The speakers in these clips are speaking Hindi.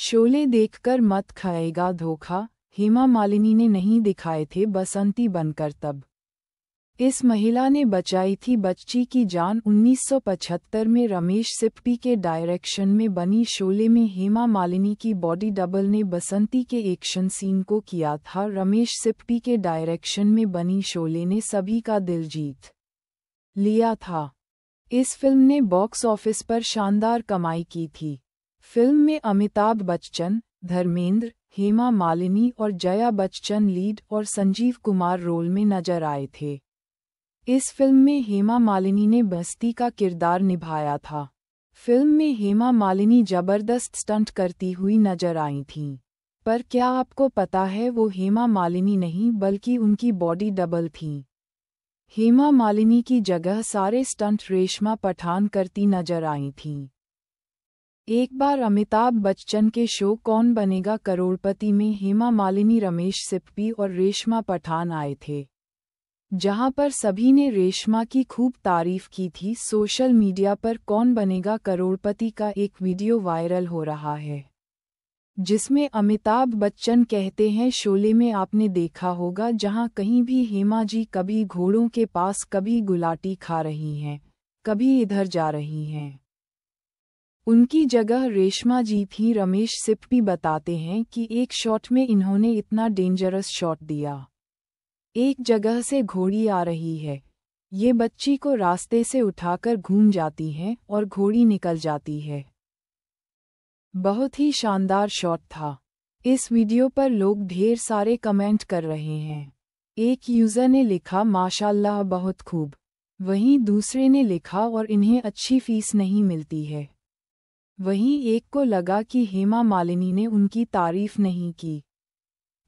शोले देखकर मत खाएगा धोखा हेमा मालिनी ने नहीं दिखाए थे बसंती बनकर तब इस महिला ने बचाई थी बच्ची की जान 1975 में रमेश सिप्पी के डायरेक्शन में बनी शोले में हेमा मालिनी की बॉडी डबल ने बसंती के एक्शन सीन को किया था रमेश सिप्पी के डायरेक्शन में बनी शोले ने सभी का दिल जीत लिया था इस फिल्म ने बॉक्स ऑफिस पर शानदार कमाई की थी फिल्म में अमिताभ बच्चन धर्मेंद्र हेमा मालिनी और जया बच्चन लीड और संजीव कुमार रोल में नजर आए थे इस फिल्म में हेमा मालिनी ने बस्ती का किरदार निभाया था फिल्म में हेमा मालिनी जबरदस्त स्टंट करती हुई नजर आई थीं पर क्या आपको पता है वो हेमा मालिनी नहीं बल्कि उनकी बॉडी डबल थीं हेमा मालिनी की जगह सारे स्टंट रेशमा पठान करती नजर आई थीं एक बार अमिताभ बच्चन के शो कौन बनेगा करोड़पति में हेमा मालिनी रमेश सिप्पी और रेशमा पठान आए थे जहां पर सभी ने रेशमा की खूब तारीफ की थी सोशल मीडिया पर कौन बनेगा करोड़पति का एक वीडियो वायरल हो रहा है जिसमें अमिताभ बच्चन कहते हैं शोले में आपने देखा होगा जहां कहीं भी हेमा जी कभी घोड़ों के पास कभी गुलाटी खा रही हैं कभी इधर जा रही हैं उनकी जगह रेशमा जी थी रमेश सिप्पी बताते हैं कि एक शॉट में इन्होंने इतना डेंजरस शॉट दिया एक जगह से घोड़ी आ रही है ये बच्ची को रास्ते से उठाकर घूम जाती है और घोड़ी निकल जाती है बहुत ही शानदार शॉट था इस वीडियो पर लोग ढेर सारे कमेंट कर रहे हैं एक यूज़र ने लिखा माशाल्लाह बहुत खूब वहीं दूसरे ने लिखा और इन्हें अच्छी फीस नहीं मिलती है वहीं एक को लगा कि हेमा मालिनी ने उनकी तारीफ नहीं की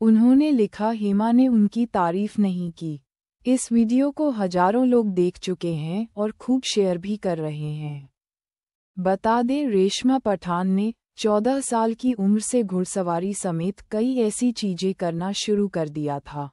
उन्होंने लिखा हेमा ने उनकी तारीफ नहीं की इस वीडियो को हजारों लोग देख चुके हैं और खूब शेयर भी कर रहे हैं बता दें रेशमा पठान ने 14 साल की उम्र से घुड़सवारी समेत कई ऐसी चीजें करना शुरू कर दिया था